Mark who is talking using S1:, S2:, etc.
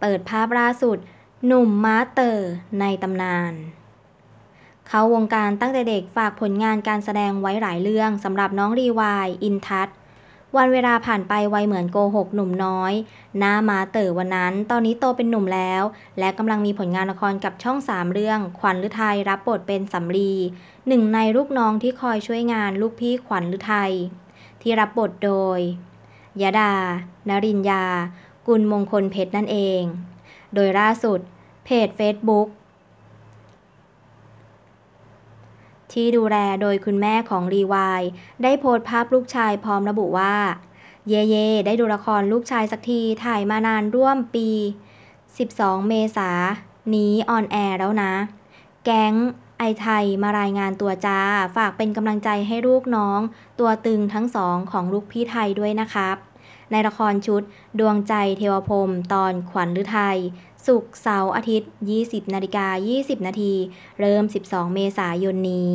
S1: เปิดภาพล่าสุด หนุ่มม้าเตอร์ ในตำนาน เขาวงการตั้งแต่เด็กฝากผลงานการแสดงไว้หลายเรื่องสำหรับน้องรีวายอินทัศวันเวลาผ่านไปไว เหมือนโกหกหนุ่มน้อยหน้ามาเต๋อวันนั้นตอนนี้โตเป็นหนุ่มแล้ว และกำลังมีผลงานละครกับช่องสามเรื่อง ขวัญฤทัยรับบท เป็นสำลีหนึ่งในลูกน้องที่คอยช่วยงานลูกพี่ขวัญฤทัยที่รับบทโดย ยดา นรินยาุลมงคลเพชรนั่นเอง โดยล่าสุดเพจเฟซบุ๊กที่ดูแลโดยคุณแม่ของรีวายได้โพสต์ภาพลูกชายพร้อมระบุว่า เยเยได้ดูละครลูกชายสักทีถ่ายมานานร่วมปี 12 เมษานี้ออนแอร์แล้วนะ แก๊งไอไทยมารายงานตัวจ้าฝากเป็นกำลังใจให้ลูกน้องตัวตึงทั้งสองของลูกพี่ไทยด้วยนะครับในละครชุดดวงใจเทวพรมตอนขวัญฤทัยสุกเสาร์อาทิตย์ 20นาฬิกา20นาทีเริ่ม 12 เมษายนนี้